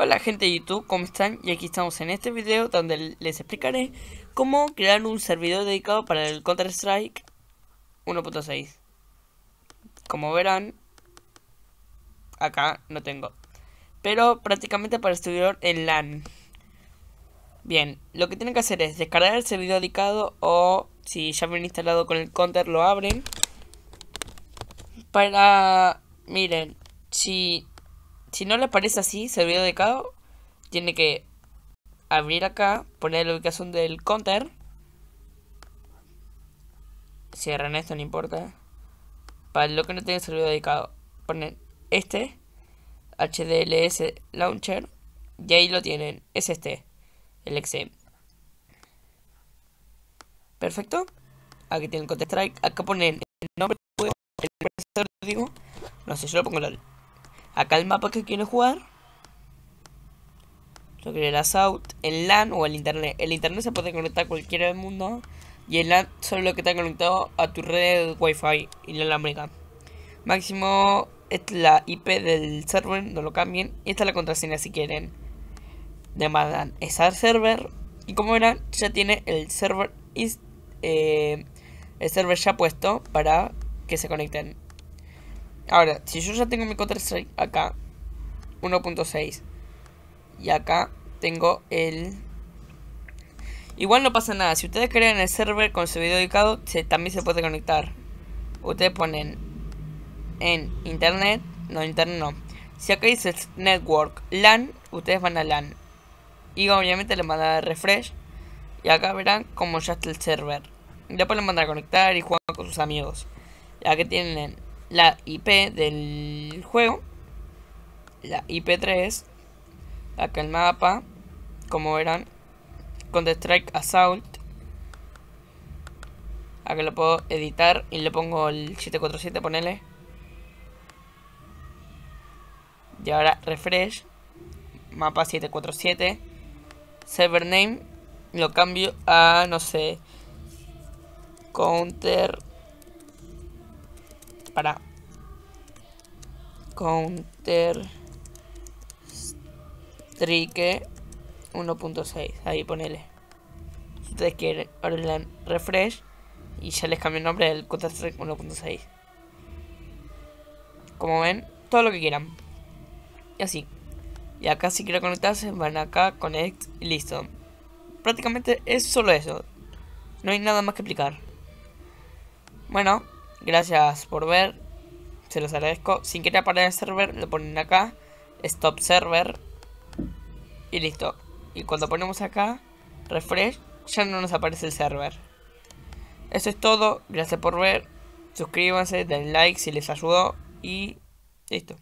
Hola gente de YouTube, ¿cómo están? Y aquí estamos en este video donde les explicaré cómo crear un servidor dedicado para el Counter Strike 1.6 Como verán, acá no tengo Pero prácticamente para estudiar en LAN Bien, lo que tienen que hacer es descargar el servidor dedicado o si ya han instalado con el Counter lo abren Para, miren, si si no le parece así, servidor dedicado tiene que abrir acá, poner la ubicación del counter. Cierran esto, no importa. Para lo que no tiene servidor dedicado, ponen este, HDLS Launcher, y ahí lo tienen, es este, el XM. Perfecto. Aquí tienen Counter Strike, acá ponen el nombre del juego, el digo, no sé, yo lo pongo la... Acá el mapa que quieres jugar. lo quiero el out el LAN o el Internet. El Internet se puede conectar a cualquiera del mundo. Y el LAN solo lo que está conectado a tu red Wi-Fi inalámbrica. Máximo es la IP del server, no lo cambien. Y esta es la contraseña si quieren. Demandan esa server. Y como verán, ya tiene el server, eh, el server ya puesto para que se conecten. Ahora, si yo ya tengo mi Counter-Strike acá, 1.6, y acá tengo el... Igual no pasa nada, si ustedes crean el server con su video dedicado, también se puede conectar. Ustedes ponen en internet, no internet no. Si acá dice network LAN, ustedes van a LAN. Y obviamente le mandan a refresh. Y acá verán como ya está el server. Ya después le a conectar y juegan con sus amigos. ya que tienen la IP del juego, la IP3, acá el mapa, como verán, Counter Strike Assault, acá lo puedo editar y le pongo el 747, ponele, y ahora refresh, mapa 747, server name, lo cambio a, no sé, Counter para Counter Strike 1.6. Ahí ponele. Ustedes quieren, ahora refresh y ya les cambio el nombre del Counter Strike 1.6. Como ven, todo lo que quieran. Y así. Y acá si quiero conectarse, van acá, connect y listo. Prácticamente es solo eso. No hay nada más que explicar. Bueno, Gracias por ver. Se los agradezco. Sin querer parar el server, lo ponen acá. Stop server. Y listo. Y cuando ponemos acá, refresh, ya no nos aparece el server. Eso es todo. Gracias por ver. Suscríbanse, den like si les ayudó. Y listo.